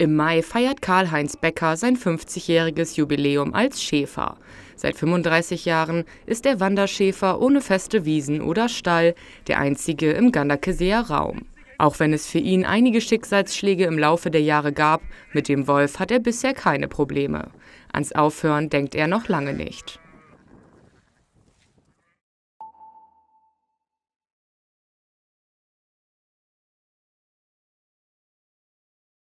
Im Mai feiert Karl-Heinz Becker sein 50-jähriges Jubiläum als Schäfer. Seit 35 Jahren ist der Wanderschäfer ohne feste Wiesen oder Stall der einzige im Ganderkeseer Raum. Auch wenn es für ihn einige Schicksalsschläge im Laufe der Jahre gab, mit dem Wolf hat er bisher keine Probleme. Ans Aufhören denkt er noch lange nicht.